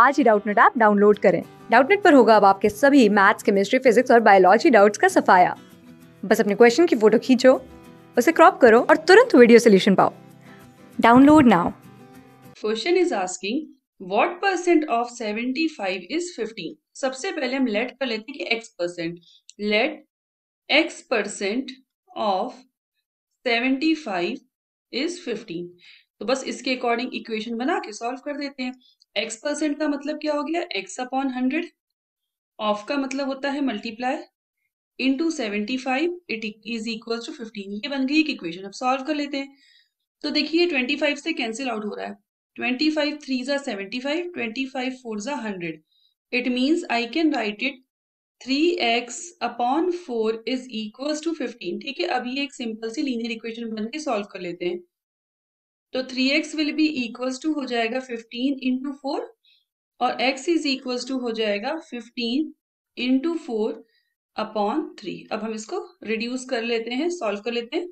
आज ही Doubtnut app download करें डाउटनेट पर होगा अब आपके सभी मैथ्स केमिस्ट्री फिजिक्स और बायोलॉजी डाउट्स का सफाया बस अपने क्वेश्चन की फोटो खींचो उसे क्रॉप करो और तुरंत वीडियो सोल्यूशन पाओ download now question is asking what percent of 75 is 15 सबसे पहले हम लेट कर लेते हैं कि x percent let x percent of 75 is 15 तो बस इसके अकॉर्डिंग इक्वेशन बना के सॉल्व कर देते हैं एक्स परसेंट का मतलब क्या हो गया एक्स अपॉन हंड्रेड ऑफ का मतलब होता है multiply into seventy five it is equal to fifteen ये बन गई एक इक्वेशन अब सॉल्व कर लेते हैं तो देखिए ट्वेंटी फाइव से कैंसिल आउट हो रहा है ट्वेंटी फाइव थ्री ज़ा seventy five twenty five four ज़ा hundred it means I can write it three X upon four is equal to fifteen ठीक है अब ये एक सिंपल सी लीनियर इक्वेशन बन के सॉल्व कर लेते हैं तो 3x X will be equal to हो जाएगा 15 इंटू फोर और x इज इक्वल टू हो जाएगा 15 इंटू फोर अपॉन थ्री अब हम इसको रिड्यूस कर लेते हैं सॉल्व कर लेते हैं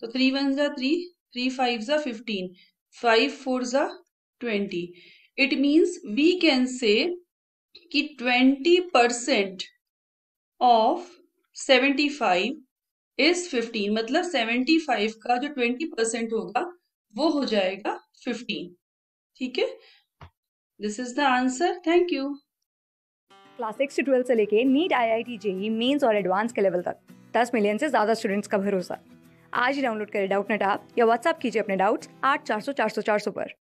तो थ्री वन ज़ा थ्री थ्री फाइव ज़ा फिफ्टीन फाइव फोर ज़ा twenty it means we can say कि twenty percent of seventy five is fifteen मतलब सेवेंटी फाइव का जो ट्वेंटी परसेंट होगा वो हो जाएगा फिफ्टीन ठीक है this is the answer thank you class six से ट्वेल्थ से लेके NEET I I T JEE Mains और एडवांस के लेवल तक दस मिलियन से ज़्यादा स्टूडेंट्स का भरोसा आज ही डाउनलोड करें डाउट नेट आप या व्हाट्सअप कीजिए अपने डाउट्स आठ चार सौ चार सौ चार सौ पर